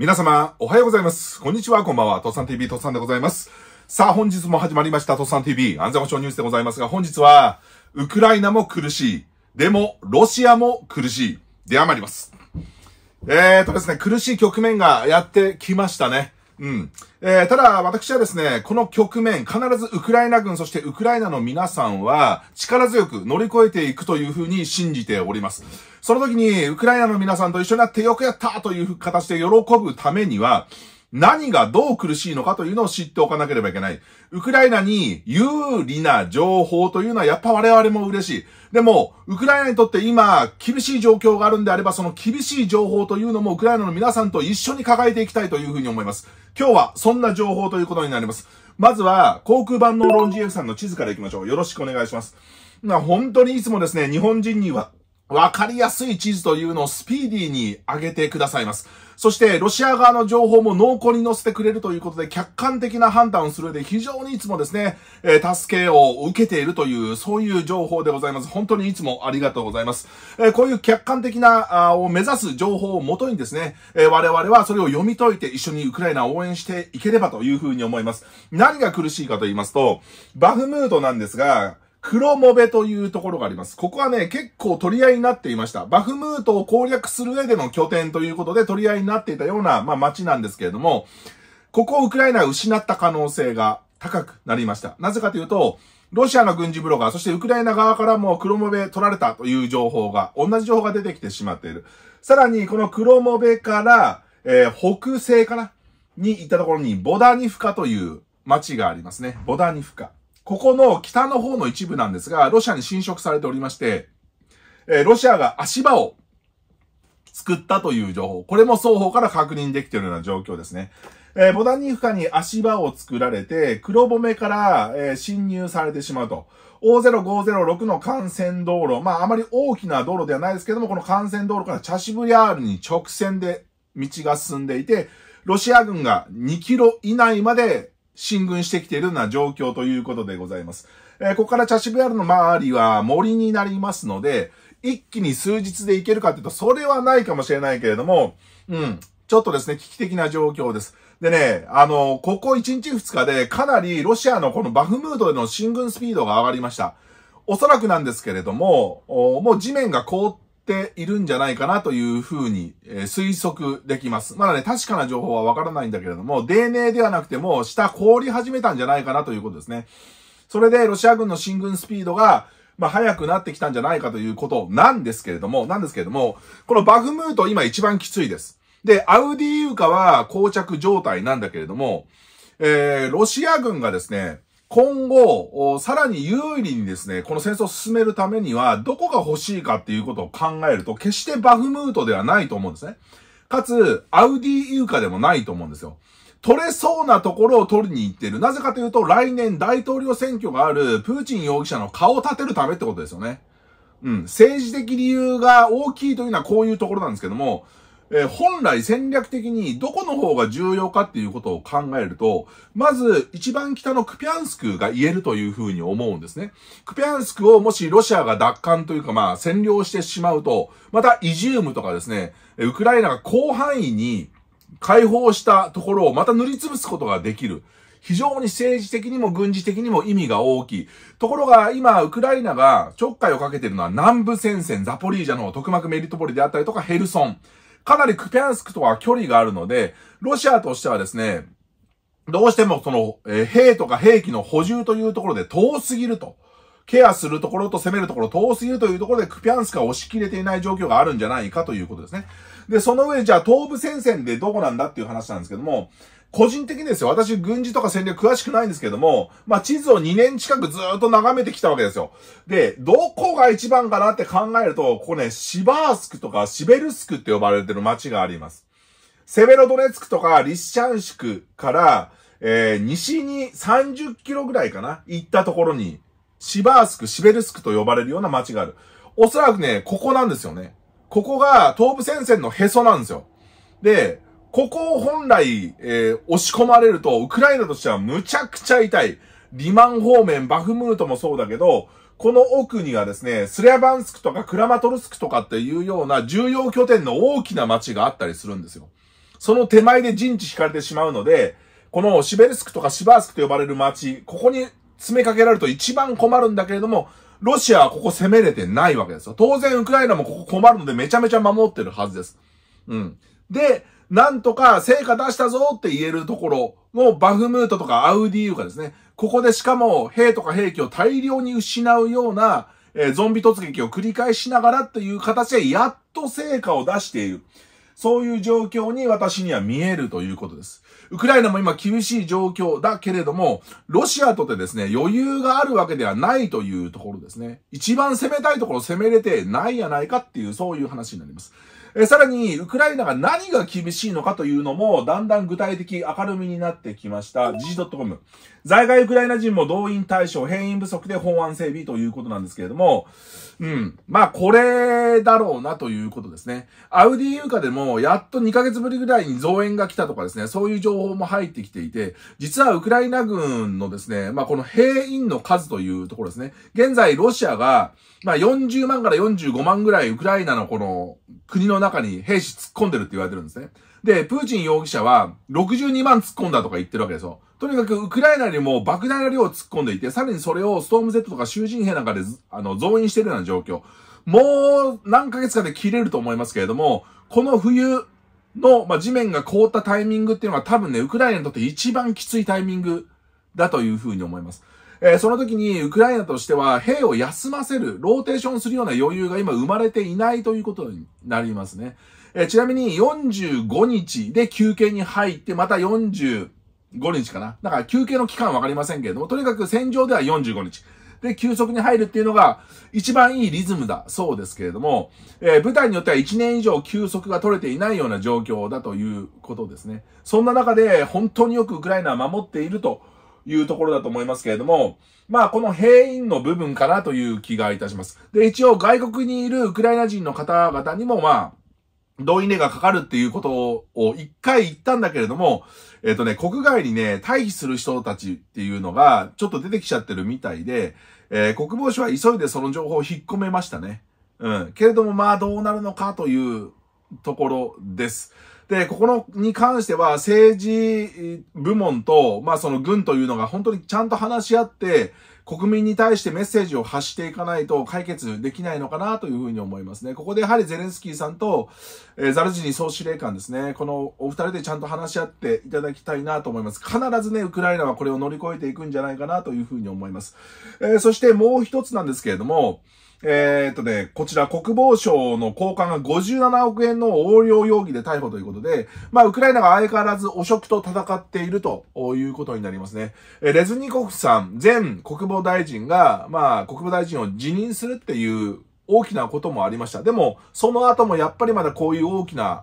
皆様、おはようございます。こんにちは、こんばんは。とっさん TV、とっさんでございます。さあ、本日も始まりました、とっさん TV、安全保障ニュースでございますが、本日は、ウクライナも苦しい。でも、ロシアも苦しい。で余ります。えーとですね、苦しい局面がやってきましたね。うん。えー、ただ、私はですね、この局面、必ずウクライナ軍、そしてウクライナの皆さんは、力強く乗り越えていくというふうに信じております。その時に、ウクライナの皆さんと一緒になってよくやったという形で喜ぶためには、何がどう苦しいのかというのを知っておかなければいけない。ウクライナに有利な情報というのはやっぱ我々も嬉しい。でも、ウクライナにとって今厳しい状況があるんであれば、その厳しい情報というのもウクライナの皆さんと一緒に抱えていきたいというふうに思います。今日はそんな情報ということになります。まずは、航空版のロンジエフさんの地図から行きましょう。よろしくお願いします。本当にいつもですね、日本人には分かりやすい地図というのをスピーディーに上げてくださいます。そしてロシア側の情報も濃厚に載せてくれるということで、客観的な判断をする上で非常にいつもですね、えー、助けを受けているという、そういう情報でございます。本当にいつもありがとうございます。えー、こういう客観的な、あを目指す情報をもとにですね、えー、我々はそれを読み解いて一緒にウクライナを応援していければというふうに思います。何が苦しいかと言いますと、バフムードなんですが、黒モベというところがあります。ここはね、結構取り合いになっていました。バフムートを攻略する上での拠点ということで取り合いになっていたような、まあ、街なんですけれども、ここをウクライナが失った可能性が高くなりました。なぜかというと、ロシアの軍事ブロガー、そしてウクライナ側からも黒モベ取られたという情報が、同じ情報が出てきてしまっている。さらに、この黒モベから、えー、北西かなに行ったところに、ボダニフカという街がありますね。ボダニフカ。ここの北の方の一部なんですが、ロシアに侵食されておりまして、えー、ロシアが足場を作ったという情報。これも双方から確認できているような状況ですね。えー、ボダニフカに足場を作られて、黒褒めから、えー、侵入されてしまうと。o 0 5 0 6の幹線道路。まあ、あまり大きな道路ではないですけども、この幹線道路からチャシブリアールに直線で道が進んでいて、ロシア軍が2キロ以内まで進軍してきているような状況ということでございます。えー、ここからチャシブヤルの周りは森になりますので、一気に数日で行けるかというと、それはないかもしれないけれども、うん、ちょっとですね、危機的な状況です。でね、あの、ここ1日2日でかなりロシアのこのバフムードでの進軍スピードが上がりました。おそらくなんですけれども、もう地面が凍ってているんじゃないかなというふうに、え推測できます。まだね、確かな情報はわからないんだけれども、泥寧ではなくても下凍り始めたんじゃないかなということですね。それでロシア軍の進軍スピードが、まあ、速くなってきたんじゃないかということなんですけれども、なんですけれども、このバフムート今一番きついです。で、アウディーユカは膠着状態なんだけれども、えー、ロシア軍がですね、今後、さらに有利にですね、この戦争を進めるためには、どこが欲しいかっていうことを考えると、決してバフムートではないと思うんですね。かつ、アウディユーカでもないと思うんですよ。取れそうなところを取りに行ってる。なぜかというと、来年大統領選挙があるプーチン容疑者の顔を立てるためってことですよね。うん。政治的理由が大きいというのはこういうところなんですけども、えー、本来戦略的にどこの方が重要かっていうことを考えると、まず一番北のクピャンスクが言えるというふうに思うんですね。クピャンスクをもしロシアが奪還というかまあ占領してしまうと、またイジュームとかですね、ウクライナが広範囲に解放したところをまた塗りつぶすことができる。非常に政治的にも軍事的にも意味が大きい。ところが今、ウクライナがちょっかいをかけているのは南部戦線、ザポリージャの特幕メリトポリであったりとかヘルソン。かなりクピャンスクとは距離があるので、ロシアとしてはですね、どうしてもその、えー、兵とか兵器の補充というところで遠すぎると。ケアするところと攻めるところ遠すぎるというところでクピャンスクを押し切れていない状況があるんじゃないかということですね。で、その上、じゃあ東部戦線でどこなんだっていう話なんですけども、個人的にですよ。私、軍事とか戦略詳しくないんですけども、まあ、地図を2年近くずっと眺めてきたわけですよ。で、どこが一番かなって考えると、ここね、シバースクとかシベルスクって呼ばれてる街があります。セベロドネツクとかリシチャンシクから、えー、西に30キロぐらいかな行ったところに、シバースク、シベルスクと呼ばれるような街がある。おそらくね、ここなんですよね。ここが東部戦線のへそなんですよ。で、ここを本来、えー、押し込まれると、ウクライナとしてはむちゃくちゃ痛い。リマン方面、バフムートもそうだけど、この奥にはですね、スリャバンスクとかクラマトルスクとかっていうような重要拠点の大きな街があったりするんですよ。その手前で陣地引かれてしまうので、このシベルスクとかシバースクと呼ばれる街、ここに詰めかけられると一番困るんだけれども、ロシアはここ攻めれてないわけですよ。当然ウクライナもここ困るのでめちゃめちゃ守ってるはずです。うん。で、なんとか成果出したぞって言えるところのバフムートとかアウディーユがですね、ここでしかも兵とか兵器を大量に失うような、えー、ゾンビ突撃を繰り返しながらっていう形でやっと成果を出している。そういう状況に私には見えるということです。ウクライナも今厳しい状況だけれども、ロシアとてですね、余裕があるわけではないというところですね。一番攻めたいところ攻めれてないやないかっていう、そういう話になります。えさらに、ウクライナが何が厳しいのかというのも、だんだん具体的、明るみになってきました。g .com。在外ウクライナ人も動員対象、変異不足で法案整備ということなんですけれども、うん。まあ、これだろうなということですね。アウディーカでも、やっと2ヶ月ぶりぐらいに増援が来たとかですね、そういう情報も入ってきていて、実はウクライナ軍のですね、まあ、この兵員の数というところですね。現在、ロシアが、まあ、40万から45万ぐらいウクライナのこの国の中に兵士突っ込んでるって言われてるんですね。で、プーチン容疑者は62万突っ込んだとか言ってるわけですよ。とにかくウクライナにも莫大な量を突っ込んでいて、さらにそれをストーム Z とか囚人兵なんかで、あの、増員してるような状況。もう何ヶ月かで切れると思いますけれども、この冬の、まあ、地面が凍ったタイミングっていうのは多分ね、ウクライナにとって一番きついタイミングだというふうに思います。えー、その時にウクライナとしては兵を休ませる、ローテーションするような余裕が今生まれていないということになりますね。えー、ちなみに45日で休憩に入って、また45日かな。だから休憩の期間わかりませんけれども、とにかく戦場では45日。で、休息に入るっていうのが一番いいリズムだそうですけれども、えー、舞台によっては1年以上休息が取れていないような状況だということですね。そんな中で本当によくウクライナは守っているというところだと思いますけれども、まあこの兵員の部分かなという気がいたします。で、一応外国にいるウクライナ人の方々にもまあ、同意令がかかるっていうことを一回言ったんだけれども、えっ、ー、とね、国外にね、退避する人たちっていうのが、ちょっと出てきちゃってるみたいで、えー、国防省は急いでその情報を引っ込めましたね。うん。けれども、まあ、どうなるのかというところです。で、ここの、に関しては、政治部門と、まあ、その軍というのが本当にちゃんと話し合って、国民に対してメッセージを発していかないと解決できないのかなというふうに思いますね。ここでやはりゼレンスキーさんと、えザルジニ総司令官ですね、このお二人でちゃんと話し合っていただきたいなと思います。必ずね、ウクライナはこれを乗り越えていくんじゃないかなというふうに思います。えー、そしてもう一つなんですけれども、えー、っとね、こちら国防省の高官が57億円の横領容疑で逮捕ということで、まあ、ウクライナが相変わらず汚職と戦っているということになりますね。えレズニコフさん、前国防大臣が、まあ、国防大臣を辞任するっていう大きなこともありました。でも、その後もやっぱりまだこういう大きな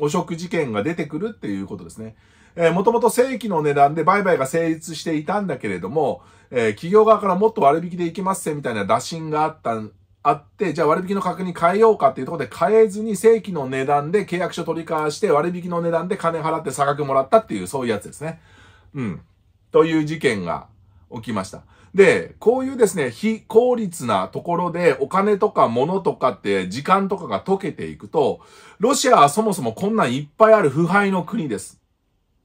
汚職事件が出てくるっていうことですね。えー、もともと正規の値段で売買が成立していたんだけれども、えー、企業側からもっと割引でいきますせみたいな打診があったあって、じゃあ割引の確認変えようかっていうところで変えずに正規の値段で契約書取り交わして割引の値段で金払って差額もらったっていうそういうやつですね。うん。という事件が起きました。で、こういうですね、非効率なところでお金とか物とかって時間とかが溶けていくと、ロシアはそもそもこんなんいっぱいある腐敗の国です。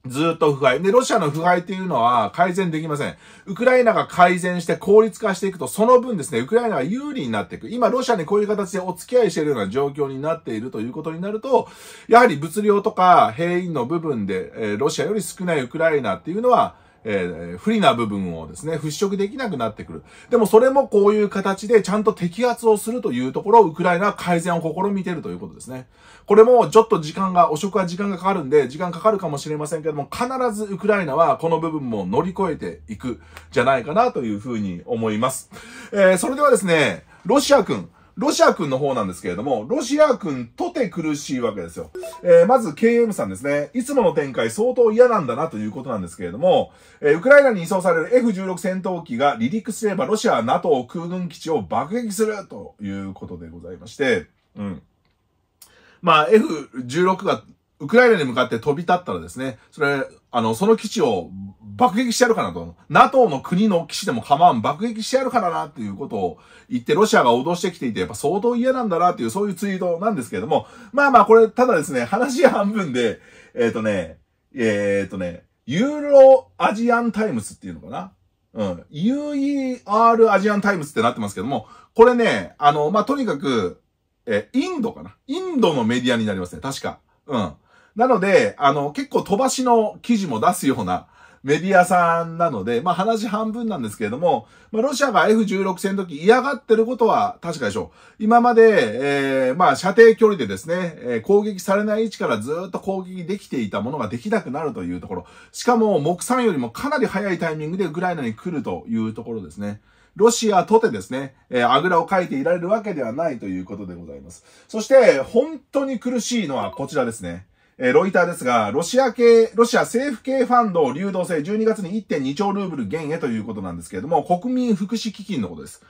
ずっと腐敗。で、ロシアの腐敗っていうのは改善できません。ウクライナが改善して効率化していくと、その分ですね、ウクライナが有利になっていく。今、ロシアにこういう形でお付き合いしているような状況になっているということになると、やはり物量とか兵員の部分で、えー、ロシアより少ないウクライナっていうのは、えー、不利な部分をですね、払拭できなくなってくる。でもそれもこういう形でちゃんと摘発をするというところをウクライナは改善を試みているということですね。これもちょっと時間が、汚職は時間がかかるんで、時間かかるかもしれませんけども、必ずウクライナはこの部分も乗り越えていくじゃないかなというふうに思います。えー、それではですね、ロシア君、ロシア軍の方なんですけれども、ロシア軍とて苦しいわけですよ。えー、まず KM さんですね。いつもの展開相当嫌なんだなということなんですけれども、えー、ウクライナに移送される F16 戦闘機が離陸すればロシアは NATO 空軍基地を爆撃するということでございまして、うん。まあ F16 がウクライナに向かって飛び立ったらですね、それ、あの、その基地を爆撃してやるかなと。NATO の国の騎士でも構わん、爆撃してやるからなっていうことを言って、ロシアが脅してきていて、やっぱ相当嫌なんだなっていう、そういうツイートなんですけれども、まあまあこれ、ただですね、話半分で、えっ、ー、とね、えっ、ー、とね、ユーロアジアンタイムスっていうのかなうん。UER アジアンタイムスってなってますけども、これね、あの、まあ、とにかく、え、インドかなインドのメディアになりますね、確か。うん。なので、あの、結構飛ばしの記事も出すような、メディアさんなので、まあ話半分なんですけれども、まあロシアが F16 戦の時嫌がってることは確かでしょう。今まで、えー、まあ射程距離でですね、えー、攻撃されない位置からずっと攻撃できていたものができなくなるというところ。しかも、木産よりもかなり早いタイミングでウクライナに来るというところですね。ロシアとてですね、えー、あぐらをかいていられるわけではないということでございます。そして、本当に苦しいのはこちらですね。えー、ロイターですが、ロシア系、ロシア政府系ファンド流動性12月に1.2兆ルーブル減へということなんですけれども、国民福祉基金のことです。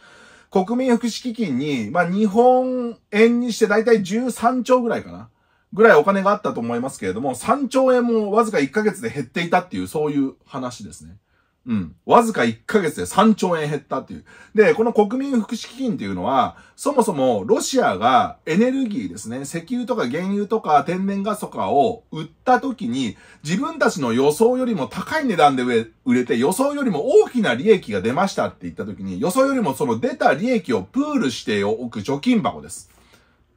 国民福祉基金に、まあ、日本円にしてだいたい13兆ぐらいかな。ぐらいお金があったと思いますけれども、3兆円もわずか1ヶ月で減っていたっていう、そういう話ですね。うん。わずか1ヶ月で3兆円減ったっていう。で、この国民福祉基金っていうのは、そもそもロシアがエネルギーですね、石油とか原油とか天然ガスとかを売った時に、自分たちの予想よりも高い値段で売れて、予想よりも大きな利益が出ましたって言った時に、予想よりもその出た利益をプールしておく貯金箱です。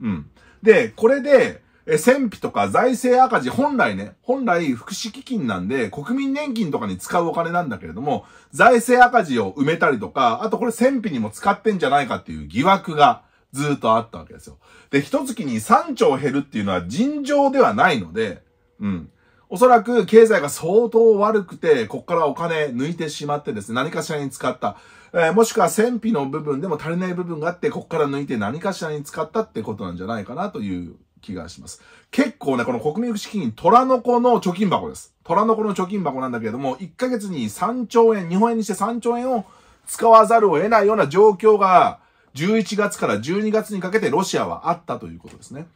うん。で、これで、え、戦費とか財政赤字、本来ね、本来福祉基金なんで、国民年金とかに使うお金なんだけれども、財政赤字を埋めたりとか、あとこれ戦費にも使ってんじゃないかっていう疑惑がずっとあったわけですよ。で、一月に3兆減るっていうのは尋常ではないので、うん。おそらく経済が相当悪くて、こっからお金抜いてしまってですね、何かしらに使った。えー、もしくは戦費の部分でも足りない部分があって、こっから抜いて何かしらに使ったってことなんじゃないかなという気がします。結構ね、この国民福祉基金、虎の子の貯金箱です。虎の子の貯金箱なんだけれども、1ヶ月に3兆円、日本円にして3兆円を使わざるを得ないような状況が、11月から12月にかけてロシアはあったということですね。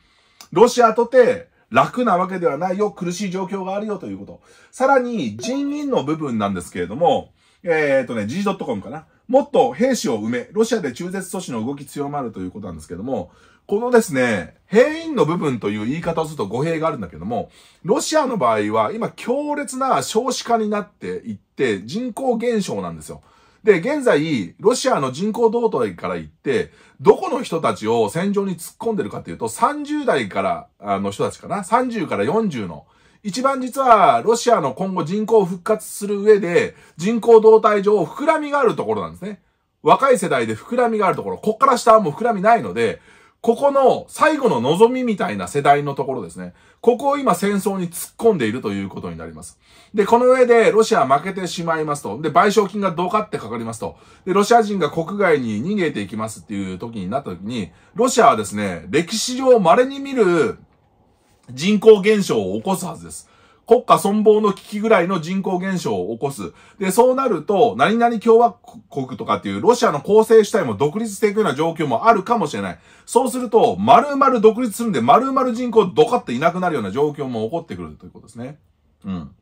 ロシアとて楽なわけではないよ、苦しい状況があるよということ。さらに人員の部分なんですけれども、えっ、ー、とね、g.com かな。もっと兵士を埋め、ロシアで中絶阻止の動き強まるということなんですけども、このですね、変因の部分という言い方をすると語弊があるんだけども、ロシアの場合は今強烈な少子化になっていって人口減少なんですよ。で、現在、ロシアの人口動態から言って、どこの人たちを戦場に突っ込んでるかっていうと、30代から、の人たちかな ?30 から40の。一番実は、ロシアの今後人口を復活する上で、人口動態上、膨らみがあるところなんですね。若い世代で膨らみがあるところ、こっから下はもう膨らみないので、ここの最後の望みみたいな世代のところですね。ここを今戦争に突っ込んでいるということになります。で、この上でロシア負けてしまいますと。で、賠償金がどうかってかかりますと。で、ロシア人が国外に逃げていきますっていう時になった時に、ロシアはですね、歴史上稀に見る人口減少を起こすはずです。国家存亡の危機ぐらいの人口減少を起こす。で、そうなると、何々共和国とかっていうロシアの構成主体も独立していくような状況もあるかもしれない。そうすると、丸々独立するんで、丸々人口ドカッといなくなるような状況も起こってくるということですね。うん。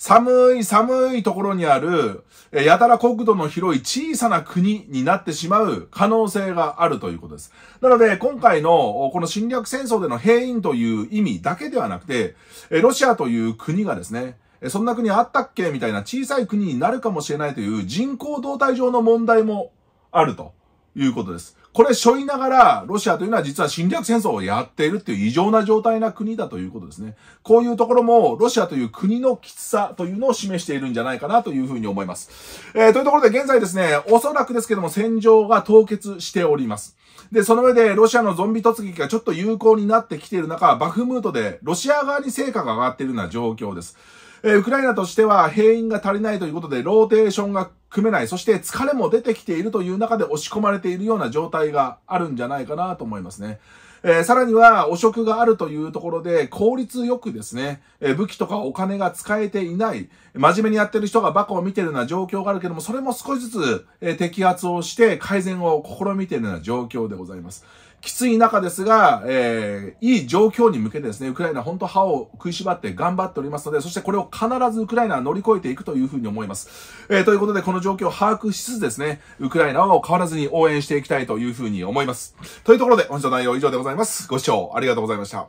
寒い寒いところにある、やたら国土の広い小さな国になってしまう可能性があるということです。なので、今回のこの侵略戦争での兵員という意味だけではなくて、ロシアという国がですね、そんな国あったっけみたいな小さい国になるかもしれないという人口動態上の問題もあるということです。これ、背負いながら、ロシアというのは実は侵略戦争をやっているっていう異常な状態な国だということですね。こういうところも、ロシアという国のきつさというのを示しているんじゃないかなというふうに思います。えー、というところで現在ですね、おそらくですけども戦場が凍結しております。で、その上でロシアのゾンビ突撃がちょっと有効になってきている中、バフムートでロシア側に成果が上がっているような状況です。えウクライナとしては兵員が足りないということで、ローテーションが組めない、そして疲れも出てきているという中で押し込まれているような状態があるんじゃないかなと思いますね。えー、さらには、汚職があるというところで、効率よくですね、えー、武器とかお金が使えていない、真面目にやってる人がバカを見てるような状況があるけども、それも少しずつ、えー、摘発をして改善を試みているような状況でございます。きつい中ですが、えー、いい状況に向けてですね、ウクライナ本当歯を食いしばって頑張っておりますので、そしてこれを必ずウクライナは乗り越えていくというふうに思います。えー、ということで、この状況を把握しつつですね、ウクライナは変わらずに応援していきたいというふうに思います。というところで、本日の内容は以上でございます。ご視聴ありがとうございました。